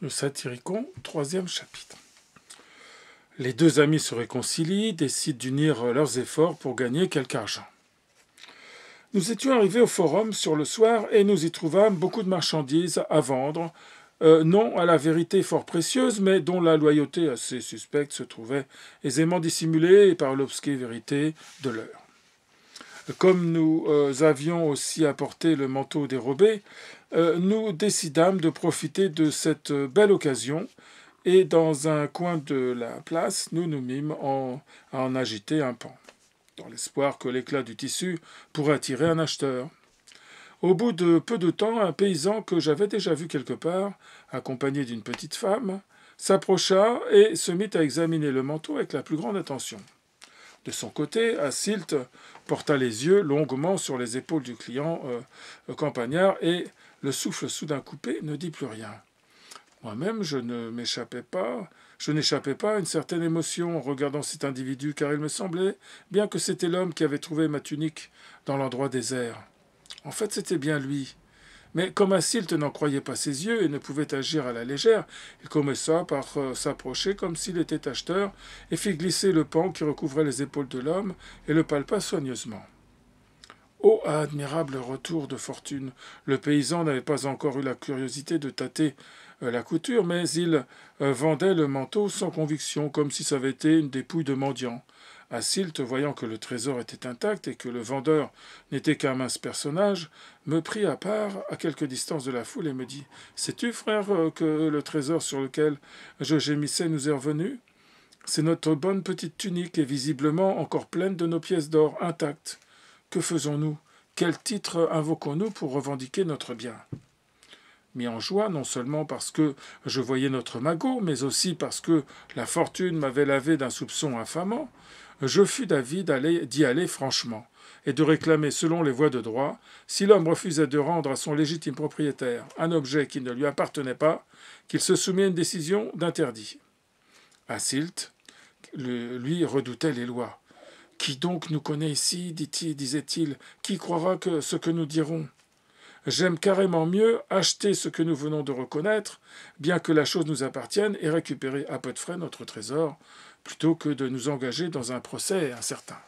Le Satyricon, troisième chapitre. Les deux amis se réconcilient, décident d'unir leurs efforts pour gagner quelque argent. Nous étions arrivés au forum sur le soir et nous y trouvâmes beaucoup de marchandises à vendre, euh, non à la vérité fort précieuse, mais dont la loyauté assez suspecte se trouvait aisément dissimulée par l'obscure vérité de l'heure comme nous euh, avions aussi apporté le manteau dérobé, euh, nous décidâmes de profiter de cette euh, belle occasion et dans un coin de la place, nous nous mîmes à en agiter un pan, dans l'espoir que l'éclat du tissu pourrait attirer un acheteur. Au bout de peu de temps, un paysan que j'avais déjà vu quelque part, accompagné d'une petite femme, s'approcha et se mit à examiner le manteau avec la plus grande attention. De son côté, Asilt porta les yeux longuement sur les épaules du client euh, campagnard et, le souffle soudain coupé, ne dit plus rien. Moi-même, je ne m'échappais pas, je n'échappais pas à une certaine émotion en regardant cet individu, car il me semblait bien que c'était l'homme qui avait trouvé ma tunique dans l'endroit désert. En fait, c'était bien lui. Mais comme Asilte n'en croyait pas ses yeux et ne pouvait agir à la légère, il commença par euh, s'approcher comme s'il était acheteur et fit glisser le pan qui recouvrait les épaules de l'homme et le palpa soigneusement. Oh, admirable retour de fortune Le paysan n'avait pas encore eu la curiosité de tâter euh, la couture, mais il euh, vendait le manteau sans conviction, comme si ça avait été une dépouille de mendiant. À voyant que le trésor était intact et que le vendeur n'était qu'un mince personnage, me prit à part à quelque distance de la foule et me dit Sais-tu, frère, que le trésor sur lequel je gémissais nous est revenu C'est notre bonne petite tunique et visiblement encore pleine de nos pièces d'or intactes. Que faisons-nous Quel titre invoquons-nous pour revendiquer notre bien mis en joie, non seulement parce que je voyais notre magot, mais aussi parce que la fortune m'avait lavé d'un soupçon infamant, je fus d'avis d'y aller franchement et de réclamer selon les voies de droit, si l'homme refusait de rendre à son légitime propriétaire un objet qui ne lui appartenait pas, qu'il se soumet à une décision d'interdit. Asilt, lui, redoutait les lois. Qui donc nous connaît ici dit-il, disait-il, qui croira que ce que nous dirons J'aime carrément mieux acheter ce que nous venons de reconnaître, bien que la chose nous appartienne, et récupérer à peu de frais notre trésor, plutôt que de nous engager dans un procès incertain.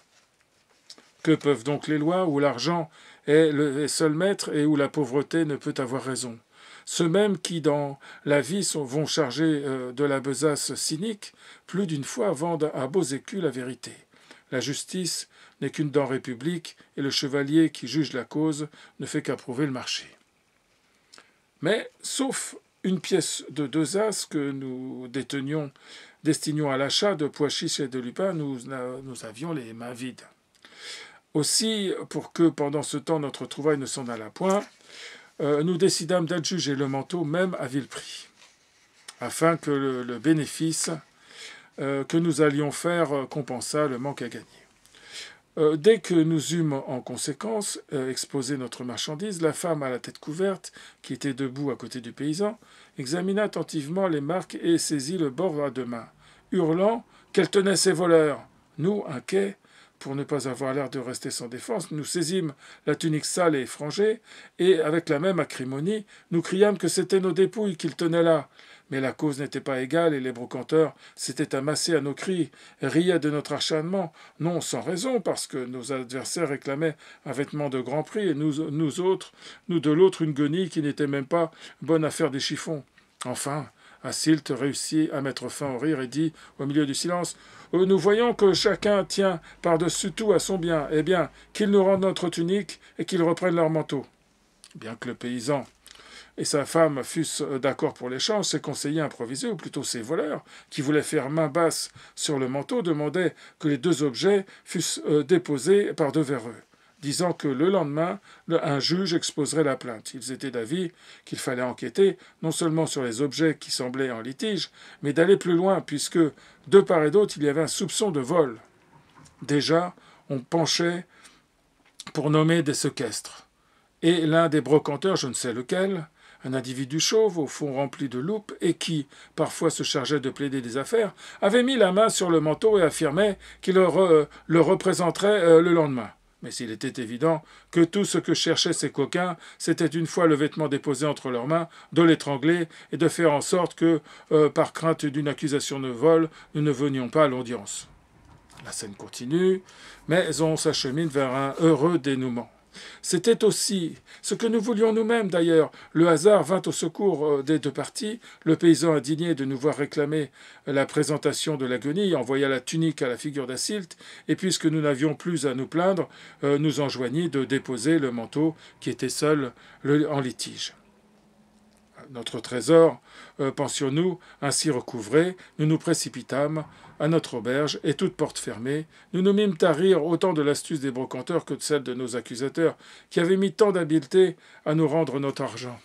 Que peuvent donc les lois où l'argent est le seul maître et où la pauvreté ne peut avoir raison Ceux mêmes qui, dans la vie, sont, vont charger euh, de la besace cynique, plus d'une fois vendent à beaux écus la vérité. La justice n'est qu'une dent république et le chevalier qui juge la cause ne fait qu'approuver le marché. Mais, sauf une pièce de deux as que nous détenions, destinions à l'achat de pois et de lupin, nous, avions les mains vides. Aussi, pour que pendant ce temps notre trouvaille ne s'en allât point, euh, nous décidâmes d'adjuger le manteau même à vil prix, afin que le bénéfice euh, que nous allions faire euh, compensa le manque à gagner. Euh, dès que nous eûmes en conséquence exposé notre marchandise, la femme à la tête couverte, qui était debout à côté du paysan, examina attentivement les marques et saisit le bord à deux mains, hurlant qu'elle tenait ses voleurs. Nous, inquiets, pour ne pas avoir l'air de rester sans défense, nous saisîmes la tunique sale et frangée, et avec la même acrimonie, nous criâmes que c'était nos dépouilles qu'il tenait là, mais la cause n'était pas égale et les brocanteurs s'étaient amassés à nos cris, riaient de notre acharnement, non sans raison, parce que nos adversaires réclamaient un vêtement de grand prix et nous, autres, nous de l'autre une guenille qui n'était même pas bonne à faire des chiffons. Enfin, Assylte réussit à mettre fin au rire et dit, au milieu du silence, euh, Nous voyons que chacun tient par-dessus tout à son bien. Eh bien, qu'ils nous rendent notre tunique et qu'ils reprennent leur manteau. Bien que le paysan et sa femme fussent euh, d'accord pour l'échange, ses conseillers improvisés, ou plutôt ses voleurs, qui voulaient faire main basse sur le manteau, demandaient que les deux objets fussent euh, déposés par deux verreux, disant que le lendemain, un juge exposerait la plainte. Ils étaient d'avis qu'il fallait enquêter non seulement sur les objets qui semblaient en litige, mais d'aller plus loin, puisque de part et d'autre, il y avait un soupçon de vol. Déjà, on penchait pour nommer des sequestres. Et l'un des brocanteurs, je ne sais lequel, un individu chauve, au fond rempli de loupes, et qui, parfois se chargeait de plaider des affaires, avait mis la main sur le manteau et affirmait qu'il le euh, représenterait euh, le lendemain. Mais il était évident que tout ce que cherchaient ces coquins, c'était une fois le vêtement déposé entre leurs mains, de l'étrangler et de faire en sorte que, euh, par crainte d'une accusation de vol, nous ne venions pas à l'audience. La scène continue, mais on s'achemine vers un heureux dénouement. C'était aussi ce que nous voulions nous-mêmes d'ailleurs. Le hasard vint au secours euh, des deux parties. Le paysan indigné de nous voir réclamer la présentation de la envoya la tunique à la figure d'Assilt, et puisque nous n'avions plus à nous plaindre, euh, nous enjoignit de déposer le manteau qui était seul en litige notre trésor, euh, pensions-nous, ainsi recouvré, nous nous précipitâmes à notre auberge, et toutes portes fermées, nous nous mîmes à rire autant de l'astuce des brocanteurs que de celle de nos accusateurs, qui avaient mis tant d'habileté à nous rendre notre argent.